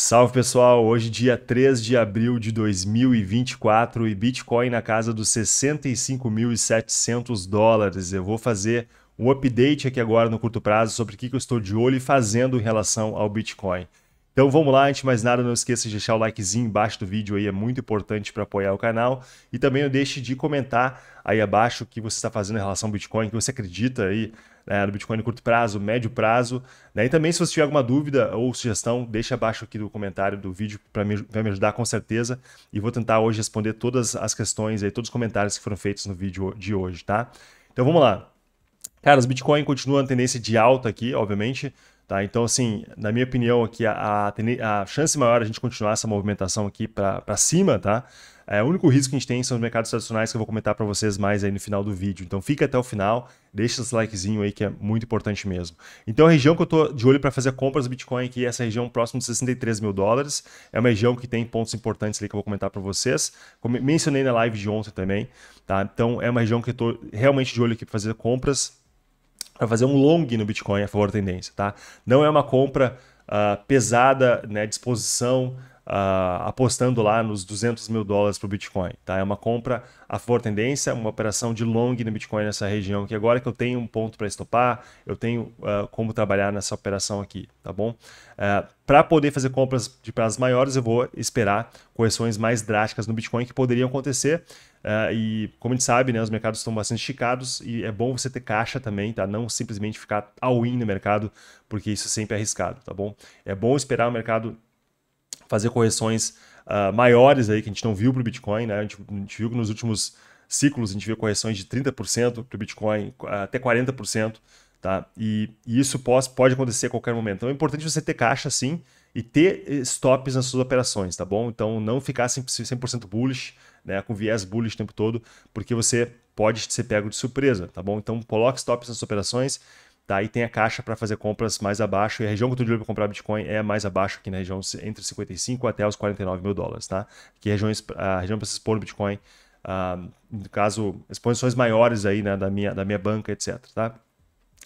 Salve pessoal, hoje dia 3 de abril de 2024 e Bitcoin na casa dos 65.700 dólares. Eu vou fazer um update aqui agora no curto prazo sobre o que eu estou de olho e fazendo em relação ao Bitcoin. Então vamos lá, antes de mais nada, não esqueça de deixar o likezinho embaixo do vídeo aí, é muito importante para apoiar o canal. E também não deixe de comentar aí abaixo o que você está fazendo em relação ao Bitcoin, que você acredita aí né, do Bitcoin curto prazo, médio prazo. Né? E também, se você tiver alguma dúvida ou sugestão, deixa abaixo aqui do comentário do vídeo para me, me ajudar com certeza. E vou tentar hoje responder todas as questões e todos os comentários que foram feitos no vídeo de hoje, tá? Então vamos lá. Cara, os Bitcoin continuam a tendência de alta aqui, obviamente. Tá? Então, assim, na minha opinião aqui, a, a, a chance maior a gente continuar essa movimentação aqui para cima, tá? É, o único risco que a gente tem são os mercados tradicionais que eu vou comentar para vocês mais aí no final do vídeo. Então fica até o final, deixa esse likezinho aí que é muito importante mesmo. Então a região que eu tô de olho para fazer compras do Bitcoin aqui é essa região próximo de 63 mil dólares. É uma região que tem pontos importantes ali que eu vou comentar para vocês. Como mencionei na live de ontem também, tá? Então é uma região que eu tô realmente de olho aqui para fazer compras, para fazer um long no Bitcoin a favor da tendência, tá? Não é uma compra uh, pesada, né? Disposição uh, apostando lá nos 200 mil dólares para o Bitcoin. Tá? É uma compra a favor tendência, uma operação de long no Bitcoin nessa região, que agora que eu tenho um ponto para estopar, eu tenho uh, como trabalhar nessa operação aqui, tá bom? Uh, ah, para poder fazer compras de prazos maiores, eu vou esperar correções mais drásticas no Bitcoin que poderiam acontecer. Uh, e como a gente sabe, né, os mercados estão bastante esticados e é bom você ter caixa também, tá? Não simplesmente ficar all-in no mercado, porque isso é sempre é arriscado, tá bom? É bom esperar o mercado fazer correções uh, maiores aí que a gente não viu para o Bitcoin, né? A gente, a gente, viu que nos últimos ciclos a gente viu correções de 30% para o Bitcoin, até 40%, tá? E, e isso pode, pode acontecer a qualquer momento. Então é importante você ter caixa sim e ter eh, stops nas suas operações, tá bom? Então não ficar 100% bullish, né? Com viés bullish o tempo todo, porque você pode ser pego de surpresa, tá bom? Então coloque stops nas suas operações Tá? E tem a caixa para fazer compras mais abaixo. E a região que eu estou de olho para comprar Bitcoin é mais abaixo, aqui na região entre 55 até os 49 mil dólares. Tá? Que regiões, a região para se expor no Bitcoin, ah, no caso, exposições maiores aí né, da, minha, da minha banca, etc. Tá?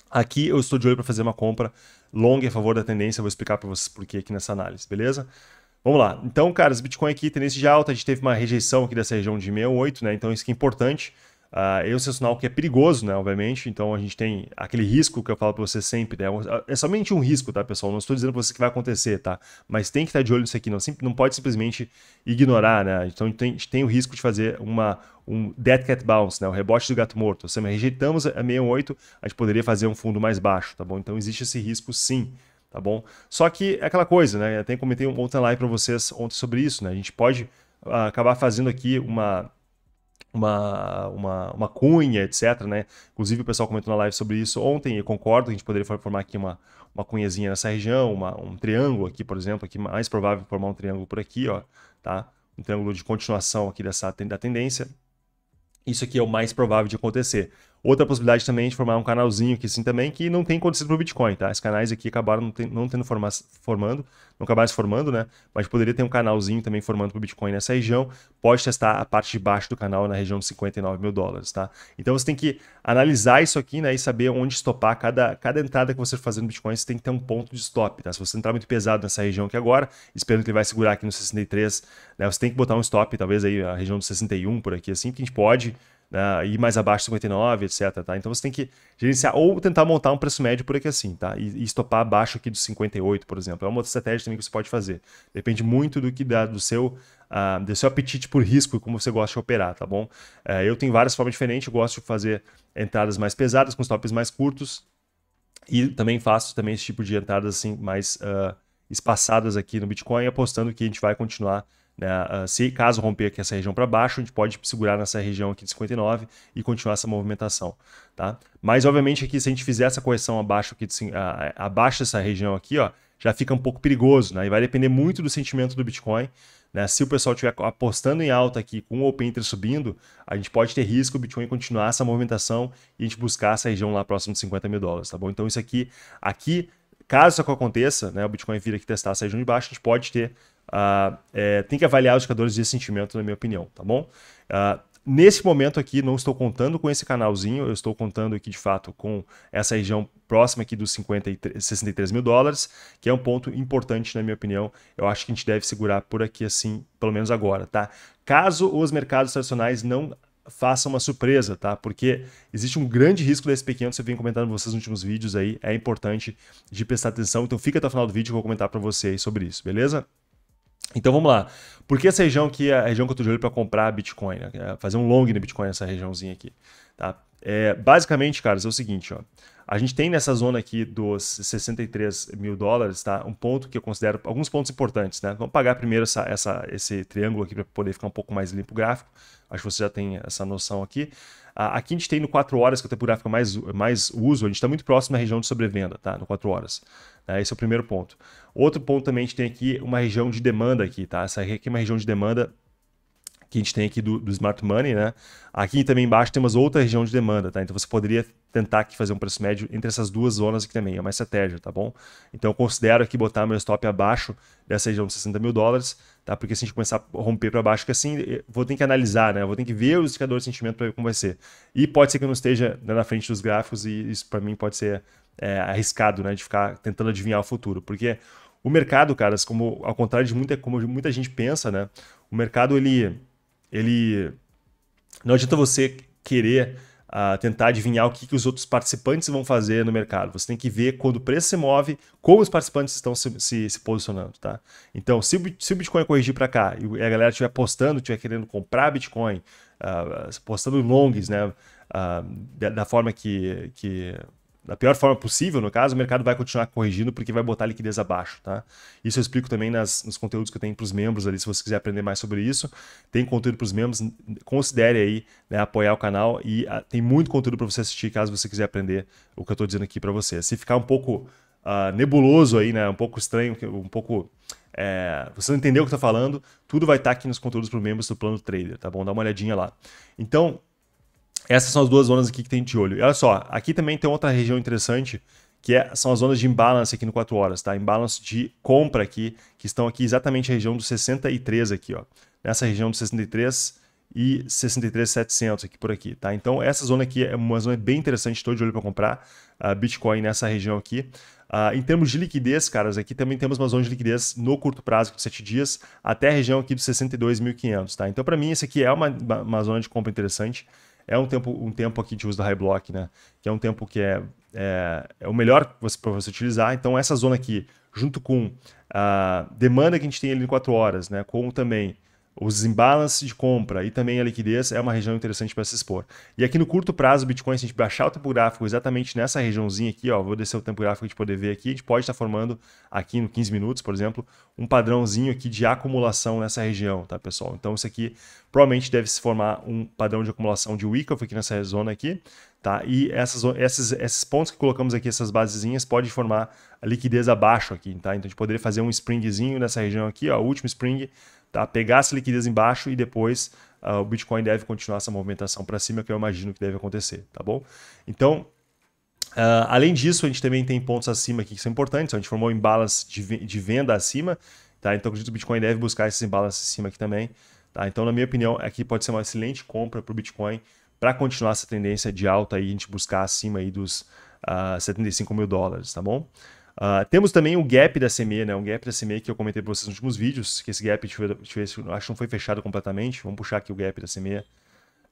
Aqui eu estou de olho para fazer uma compra longa em favor da tendência. Eu vou explicar para vocês por que aqui nessa análise, beleza? Vamos lá. Então, caras, Bitcoin aqui, tendência de alta. A gente teve uma rejeição aqui dessa região de 68, né? Então isso que é importante. Uh, ah, é um sinal que é perigoso, né? Obviamente, então a gente tem aquele risco que eu falo para você sempre, né? É, é somente um risco, tá, pessoal? Não estou dizendo para você que vai acontecer, tá? Mas tem que estar de olho nisso aqui, não, não pode simplesmente ignorar, né? Então tem, a gente tem o risco de fazer uma, um dead cat bounce, né? O rebote do gato morto. Se rejeitamos a 68, a gente poderia fazer um fundo mais baixo, tá bom? Então existe esse risco sim tá bom? Só que é aquela coisa, né? Eu até comentei ontem live para vocês ontem sobre isso, né? A gente pode uh, acabar fazendo aqui uma uma, uma, uma cunha, etc. Né? Inclusive, o pessoal comentou na live sobre isso ontem, e concordo que a gente poderia formar aqui uma, uma cunhazinha nessa região, uma, um triângulo aqui, por exemplo, aqui mais provável formar um triângulo por aqui, ó, tá? Um triângulo de continuação aqui dessa da tendência. Isso aqui é o mais provável de acontecer. Outra possibilidade também é de formar um canalzinho aqui sim também, que não tem acontecido o Bitcoin, tá? Esses canais aqui acabaram não, não tendo forma, formando, não acabaram se formando, né? Mas poderia ter um canalzinho também formando pro Bitcoin nessa região. Pode testar a parte de baixo do canal na região de 59 mil dólares, tá? Então você tem que analisar isso aqui, né? E saber onde estopar cada, cada entrada que você for fazer no Bitcoin, você tem que ter um ponto de stop, tá? Se você entrar muito pesado nessa região aqui agora, esperando que ele vai segurar aqui no 63, né? Você tem que botar um stop, talvez aí a região do 61 por aqui, assim, que a gente pode né, ir mais abaixo de 59, etc. Tá? Então você tem que gerenciar ou tentar montar um preço médio por aqui assim, tá? E, e estopar abaixo aqui dos 58, por exemplo. É uma outra estratégia também que você pode fazer. Depende muito do que dá, do seu uh, do seu apetite por risco e como você gosta de operar, tá bom? Uh, eu tenho várias formas diferentes, eu gosto de fazer entradas mais pesadas, com stops mais curtos, e também faço também esse tipo de entradas assim mais uh, espaçadas aqui no Bitcoin, apostando que a gente vai continuar né? Ah, se caso romper aqui essa região para baixo, a gente pode segurar nessa região aqui de 59 e continuar essa movimentação. Tá? Mas, obviamente, aqui se a gente fizer essa correção abaixo, aqui de, a, abaixo dessa região aqui, ó, já fica um pouco perigoso. Né? E vai depender muito do sentimento do Bitcoin. Né? Se o pessoal estiver apostando em alta aqui com o Open Inter subindo, a gente pode ter risco o Bitcoin continuar essa movimentação e a gente buscar essa região lá próximo de 50 mil dólares, tá bom? Então isso aqui, aqui, caso isso aconteça, né, o Bitcoin vir aqui testar essa região de baixo, a gente pode ter Uh, é, tem que avaliar os indicadores de sentimento, na minha opinião, tá bom? Uh, nesse momento aqui, não estou contando com esse canalzinho, eu estou contando aqui de fato com essa região próxima aqui dos 53, 63 mil dólares, que é um ponto importante, na minha opinião. Eu acho que a gente deve segurar por aqui assim, pelo menos agora, tá? Caso os mercados tradicionais não faça uma surpresa, tá? Porque existe um grande risco desse pequeno, eu vem comentando com vocês nos últimos vídeos aí, é importante de prestar atenção, então fica até o final do vídeo que eu vou comentar para vocês sobre isso, beleza? Então vamos lá. Por que essa região aqui é a região que eu estou de olho para comprar Bitcoin? Né? É, fazer um long no Bitcoin nessa regiãozinha aqui. Tá? É, basicamente, caras, é o seguinte, ó. A gente tem nessa zona aqui dos 63 mil dólares, tá? Um ponto que eu considero alguns pontos importantes, né? Vamos pagar primeiro essa, essa, esse triângulo aqui para poder ficar um pouco mais limpo o gráfico. Acho que você já tem essa noção aqui. Aqui a gente tem no 4 horas, que é o tempo gráfico mais, mais uso, a gente está muito próximo da região de sobrevenda, tá? No 4 horas. Né? Esse é o primeiro ponto. Outro ponto também a gente tem aqui uma região de demanda aqui, tá? Essa aqui é uma região de demanda que a gente tem aqui do, do, Smart Money, né? Aqui também embaixo temos outra região de demanda, tá? Então você poderia tentar aqui fazer um preço médio entre essas duas zonas aqui também, é uma estratégia, tá bom? Então eu considero aqui botar meu stop abaixo dessa região de 60 mil dólares, tá? Porque se a gente começar a romper para baixo, que assim, vou ter que analisar, né? Eu vou ter que ver os indicadores de sentimento para ver como vai ser. E pode ser que eu não esteja né, na frente dos gráficos e isso para mim pode ser é, arriscado, né? De ficar tentando adivinhar o futuro, porque o mercado, caras, como ao contrário de muita, como muita gente pensa, né? O mercado ele ele não adianta você querer uh, tentar adivinhar o que, que os outros participantes vão fazer no mercado. Você tem que ver quando o preço se move, como os participantes estão se, se, se posicionando, tá? Então, se, se o Bitcoin corrigir para cá e a galera estiver apostando, estiver querendo comprar Bitcoin, uh, ah, postando longs, né? Uh, da, da, forma que, que da pior forma possível, no caso, o mercado vai continuar corrigindo porque vai botar liquidez abaixo, tá? Isso eu explico também nas, nos conteúdos que eu tenho para os membros ali, se você quiser aprender mais sobre isso. Tem conteúdo para os membros, considere aí né, apoiar o canal e a, ah, tem muito conteúdo para você assistir caso você quiser aprender o que eu estou dizendo aqui para você. Se ficar um pouco uh, nebuloso aí, né, um pouco estranho, um pouco... É, você não entendeu o que eu estou falando, tudo vai estar tá aqui nos conteúdos para os membros do Plano Trader, tá bom? Dá uma olhadinha lá. Então, essas são as duas zonas aqui que tem de olho. E olha só, aqui também tem outra região interessante, que é, são as zonas de imbalance aqui no 4 horas, tá? Imbalance de compra aqui, que estão aqui exatamente na região dos 63 aqui, ó. Nessa região dos 63 e 63,700 aqui por aqui, tá? Então essa zona aqui é uma zona bem interessante, estou de olho para comprar uh, Bitcoin nessa região aqui. Uh, em termos de liquidez, caras, aqui também temos uma zona de liquidez no curto prazo, de 7 dias, até a região aqui dos 62.500, tá? Então para mim esse aqui é uma, uma zona de compra interessante é um tempo, um tempo aqui de uso da High Block, né? Que é um tempo que é, é, é o melhor para você, utilizar. Então, essa zona aqui, junto com a demanda que a gente tem ali em 4 horas, né? Com também os imbalances de compra e também a liquidez é uma região interessante para se expor. E aqui no curto prazo, o Bitcoin, se a gente baixar o tempo gráfico exatamente nessa regiãozinha aqui, ó, vou descer o tempo gráfico para a gente poder ver aqui, a gente pode estar tá formando aqui no 15 minutos, por exemplo, um padrãozinho aqui de acumulação nessa região, tá, pessoal? Então isso aqui provavelmente deve se formar um padrão de acumulação de Wyckoff aqui nessa zona aqui, tá? E essas, esses, esses pontos que colocamos aqui, essas basezinhas, pode formar a liquidez abaixo aqui, tá? Então a gente poderia fazer um springzinho nessa região aqui, ó, o último spring tá? pegar essa liquidez embaixo e depois uh, o Bitcoin deve continuar essa movimentação para cima, que eu imagino que deve acontecer, tá bom? Então, uh, além disso, a gente também tem pontos acima aqui que são importantes, a gente formou embalas de, de venda acima, tá? então acredito que o Bitcoin deve buscar esses embalas acima aqui também. Tá? Então, na minha opinião, aqui pode ser uma excelente compra para o Bitcoin para continuar essa tendência de alta e a gente buscar acima aí dos uh, ah, 75 mil dólares, tá bom? Uh, temos também o gap da CME, né? Um gap da CME que eu comentei para vocês nos últimos vídeos, que esse gap, deixa eu, ver, acho que não foi fechado completamente. Vamos puxar aqui o gap da CME.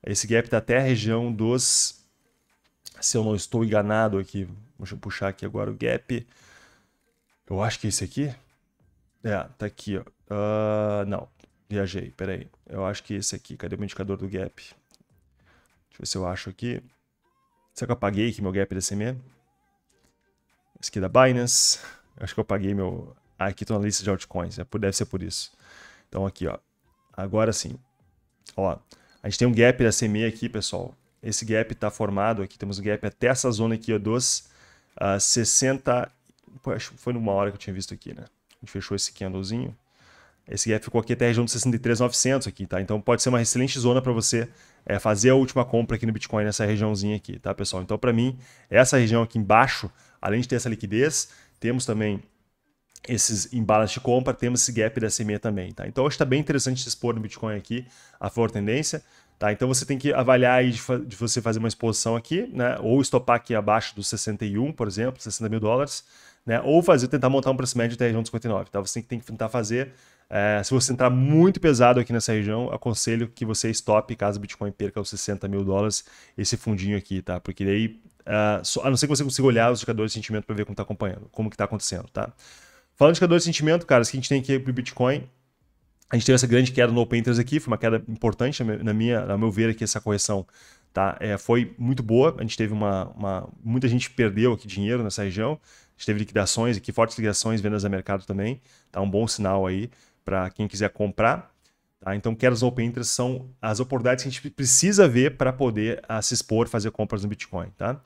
Esse gap está até a região dos... Se eu não estou enganado aqui, deixa eu puxar aqui agora o gap. Eu acho que é esse aqui. É, tá aqui, ó. Uh, não, viajei, peraí. Eu acho que é esse aqui. Cadê o indicador do gap? Deixa eu ver se eu acho aqui. Será que eu apaguei aqui meu gap da CME? Esse aqui é da Binance. Acho que eu paguei meu. Ah, aqui estou na lista de altcoins. É deve ser por isso. Então aqui, ó. Agora sim. Ó, a gente tem um gap da CME aqui, pessoal. Esse gap está formado aqui. Temos um gap até essa zona aqui ó, dos uh, ah, 60. Pô, acho que foi numa hora que eu tinha visto aqui, né? A gente fechou esse candlezinho. Esse gap ficou aqui até a região dos 63,900 aqui, tá? Então pode ser uma excelente zona para você é, fazer a última compra aqui no Bitcoin nessa regiãozinha aqui, tá, pessoal? Então para mim, essa região aqui embaixo Além de ter essa liquidez, temos também esses embalas de compra, temos esse gap da SMA também, tá? Então, hoje está bem interessante expor no Bitcoin aqui a flor tendência, tá? Então, você tem que avaliar aí de, de, você fazer uma exposição aqui, né? Ou estopar aqui abaixo dos 61, por exemplo, 60 mil dólares, né? Ou fazer, tentar montar um preço médio até a região dos 59, tá? Você tem que tentar fazer é, se você entrar muito pesado aqui nessa região, aconselho que você stop caso o Bitcoin perca os 60 mil dólares, esse fundinho aqui, tá? Porque daí, uh, só, a não ser que você consiga olhar os indicadores de sentimento para ver como está acompanhando, como que está acontecendo, tá? Falando de indicadores de sentimento, cara, o que a gente tem aqui para o Bitcoin, a gente teve essa grande queda no Open Interest aqui, foi uma queda importante, na minha, na meu ver aqui, essa correção tá? É, foi muito boa. A gente teve uma, uma, Muita gente perdeu aqui dinheiro nessa região. A gente teve liquidações aqui, fortes liquidações, vendas a mercado também. Tá um bom sinal aí para quem quiser comprar. Tá? Então, os Open Interest são as oportunidades que a gente precisa ver para poder uh, se expor, fazer compras no Bitcoin. Tá?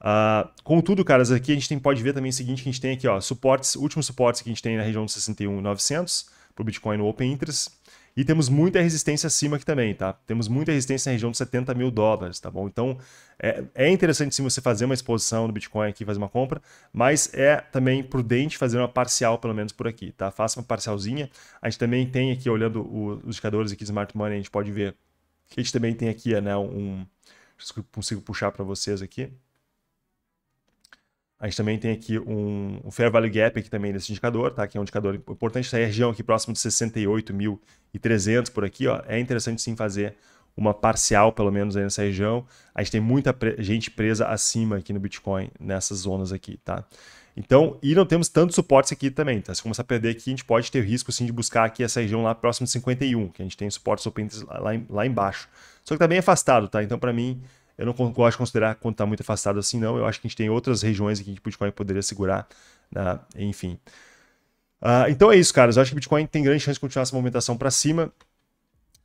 Uh, contudo, caras, aqui a gente tem, pode ver também o seguinte, que a gente tem aqui, ó, suportes, últimos suportes que a gente tem na região dos 61.900 para o Bitcoin no Open Interest. E temos muita resistência acima aqui também, tá? Temos muita resistência na região dos 70 mil dólares, tá bom? Então, é, é interessante sim você fazer uma exposição no Bitcoin aqui, fazer uma compra, mas é também prudente fazer uma parcial, pelo menos por aqui, tá? Faça uma parcialzinha. A gente também tem aqui, olhando o, os indicadores aqui de Smart Money, a gente pode ver que a gente também tem aqui, né, um... Consigo puxar para vocês aqui. A gente também tem aqui um, um Fair Value Gap aqui também nesse indicador, tá? Que é um indicador importante. Tá? Essa região aqui próximo de 68.300 por aqui, ó. É interessante sim fazer uma parcial, pelo menos, aí nessa região. A gente tem muita pre gente presa acima aqui no Bitcoin, nessas zonas aqui, tá? Então, e não temos tantos suportes aqui também, tá? Se começar a perder aqui, a gente pode ter risco, sim, de buscar aqui essa região lá próximo de 51, que a gente tem suportes open lá, lá embaixo. Só que tá bem afastado, tá? Então, para mim, eu não gosto de considerar quando está muito afastado assim, não. Eu acho que a gente tem outras regiões aqui que o Bitcoin poderia segurar, né? enfim. Uh, então é isso, caras. Eu acho que o Bitcoin tem grande chance de continuar essa movimentação para cima.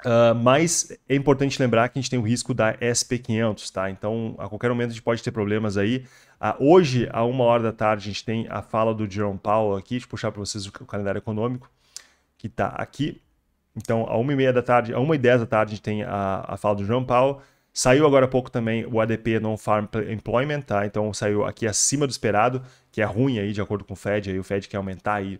Uh, mas é importante lembrar que a gente tem o risco da SP500, tá? Então, a qualquer momento a gente pode ter problemas aí. Uh, hoje, a uma hora da tarde, a gente tem a fala do Jerome Powell aqui. Deixa eu puxar para vocês o calendário econômico, que está aqui. Então, a uma e meia da tarde, a uma e dez da tarde, a gente tem a, a fala do Jerome Powell. Saiu agora há pouco também o ADP Non-Farm Employment, tá? Então saiu aqui acima do esperado, que é ruim aí, de acordo com o Fed. Aí o Fed quer aumentar aí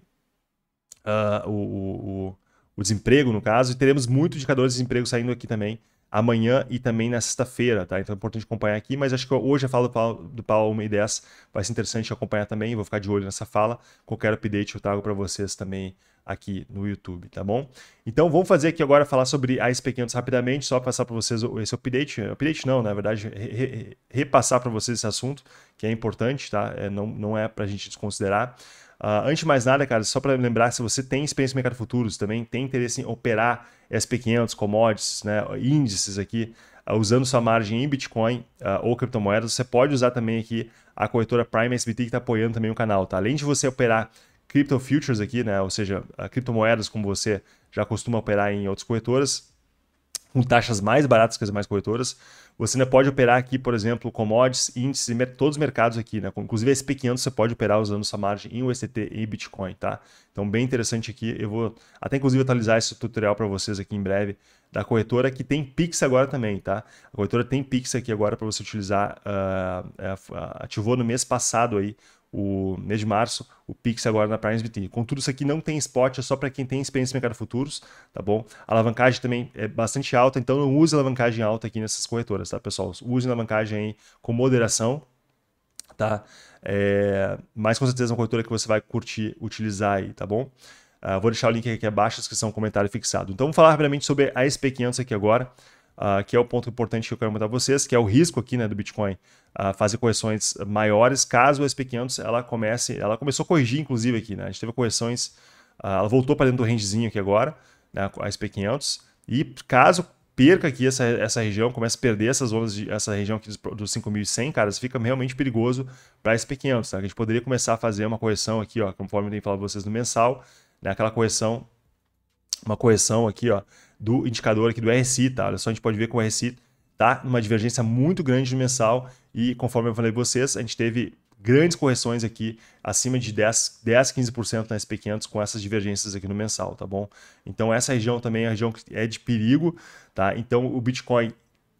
uh, o, o, o, desemprego, no caso. E teremos muitos indicadores de desemprego saindo aqui também amanhã e também na sexta-feira, tá? Então é importante acompanhar aqui, mas acho que hoje a fala do Paulo 1 e 10 vai ser interessante acompanhar também, vou ficar de olho nessa fala, qualquer update eu trago para vocês também aqui no YouTube, tá bom? Então vamos fazer aqui agora falar sobre a Pequenos rapidamente, só passar para vocês esse update, update não, na verdade, re, re, repassar para vocês esse assunto, que é importante, tá? É, não, não é para a gente desconsiderar. Uh, antes de mais nada, cara, só para lembrar, se você tem experiência no mercado futuros, também tem interesse em operar SP500, commodities, né, índices aqui, uh, usando sua margem em Bitcoin uh, ou criptomoedas, você pode usar também aqui a corretora Prime SBT que está apoiando também o canal, tá? Além de você operar crypto futures aqui, né, ou seja, criptomoedas como você já costuma operar em outras corretoras, com taxas mais baratas que as demais corretoras. Você ainda pode operar aqui, por exemplo, commodities, índices e todos os mercados aqui, né? Inclusive esse pequeno você pode operar usando sua margem em USDT e Bitcoin, tá? Então, bem interessante aqui. Eu vou até inclusive atualizar esse tutorial para vocês aqui em breve da corretora que tem Pix agora também, tá? A corretora tem Pix aqui agora para você utilizar. Uh, uh, ativou no mês passado aí o mês de março, o Pix agora na Prime BT. Contudo, isso aqui não tem spot, é só para quem tem experiência no mercado futuros, tá bom? A alavancagem também é bastante alta, então não use alavancagem alta aqui nessas corretoras, tá, pessoal? Use alavancagem aí com moderação, tá? É... Mas com certeza é uma corretora que você vai curtir utilizar aí, tá bom? Uh, vou deixar o link aqui abaixo, descrição, comentário fixado. Então, vamos falar rapidamente sobre a SP500 aqui agora uh, que é o ponto importante que eu quero mostrar a vocês, que é o risco aqui né, do Bitcoin uh, fazer correções maiores caso a SP500 ela comece, ela começou a corrigir inclusive aqui, né? a gente teve correções, uh, ela voltou para dentro do rangezinho aqui agora, né, a SP500, e caso perca aqui essa, essa região, comece a perder essas zonas, de, essa região aqui dos, 5.100, cara, fica realmente perigoso para SP500, tá? A gente poderia começar a fazer uma correção aqui, ó, conforme eu tenho falado pra vocês no mensal, né? aquela correção, uma correção aqui, ó, do indicador aqui do RSI, tá? Olha só, a gente pode ver que o RSI tá numa divergência muito grande no mensal e conforme eu falei para vocês, a gente teve grandes correções aqui, acima de 10, 10 15% na SP500 com essas divergências aqui no mensal, tá bom? Então essa região também é a região que é de perigo, tá? Então o Bitcoin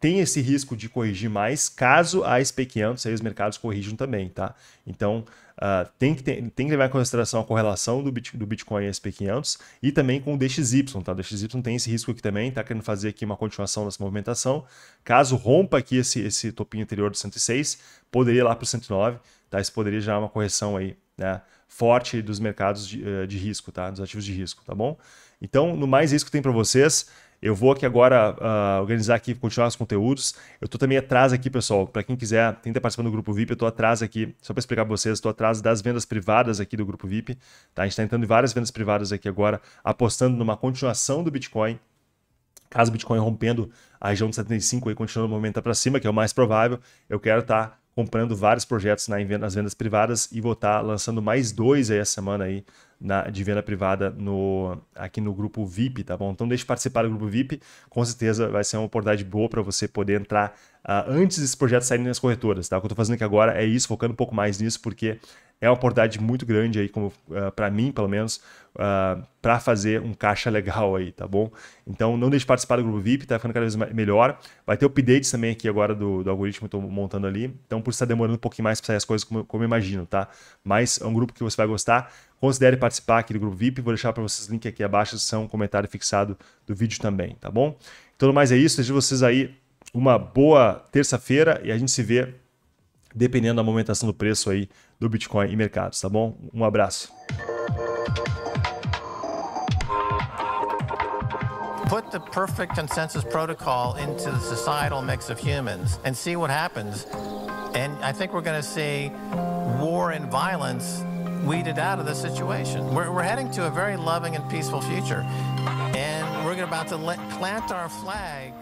tem esse risco de corrigir mais caso a SP 500 e os mercados corrijam também, tá? Então, uh, tem, que ter, tem que levar em consideração a correlação do, bit, do Bitcoin e SP 500 e também com o DXY, tá? O DXY tem esse risco aqui também, tá querendo fazer aqui uma continuação dessa movimentação. Caso rompa aqui esse, esse topinho anterior do 106, poderia ir lá para o 109, tá? Isso poderia gerar uma correção aí, né? Forte dos mercados de, eh, de risco, tá? Dos ativos de risco, tá bom? Então, no mais, risco é isso que tem para vocês. Eu vou aqui agora uh, organizar aqui, continuar os conteúdos. Eu estou também atrás aqui, pessoal, para quem quiser, tenta participar do grupo VIP, eu estou atrás aqui, só para explicar para vocês, estou atrás das vendas privadas aqui do grupo VIP, tá? A gente está entrando em várias vendas privadas aqui agora, apostando numa continuação do Bitcoin, caso o Bitcoin rompendo a região de 75 e continuando o momento tá para cima, que é o mais provável, eu quero estar tá comprando vários projetos nas vendas privadas e vou estar tá lançando mais dois aí essa semana aí na, de venda privada no, aqui no grupo VIP, tá bom? Então deixe participar do grupo VIP, com certeza vai ser uma oportunidade boa para você poder entrar uh, antes desse projeto sair nas corretoras, tá? O que eu estou fazendo aqui agora é isso, focando um pouco mais nisso, porque é uma oportunidade muito grande aí, como uh, ah, para mim, pelo menos, uh, ah, para fazer um caixa legal aí, tá bom? Então não deixe de participar do grupo VIP, tá ficando cada vez melhor. Vai ter updates também aqui agora do, do algoritmo que eu estou montando ali. Então, por isso está demorando um pouquinho mais para sair as coisas como, como eu imagino, tá? Mas é um grupo que você vai gostar. Considere participar aqui do grupo VIP, vou deixar para vocês o link aqui abaixo, são um comentário fixado do vídeo também, tá bom? Então, mais é isso, desejo vocês aí uma boa terça-feira e a gente se vê dependendo da movimentação do preço aí do Bitcoin e mercados, tá bom? Um abraço. put the perfect consensus protocol into the societal mix of humans and see what happens. And I think we're going to see war and violence weeded out of the situation. We're, we're heading to a very loving and peaceful future, and we're about to let, plant our flag.